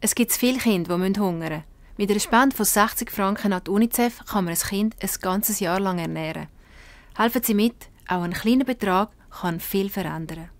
Es gibt viele Kinder, die hungern müssen. Mit einer Spende von 60 Franken an die UNICEF kann man ein Kind ein ganzes Jahr lang ernähren. Helfen Sie mit, auch ein kleiner Betrag kann viel verändern.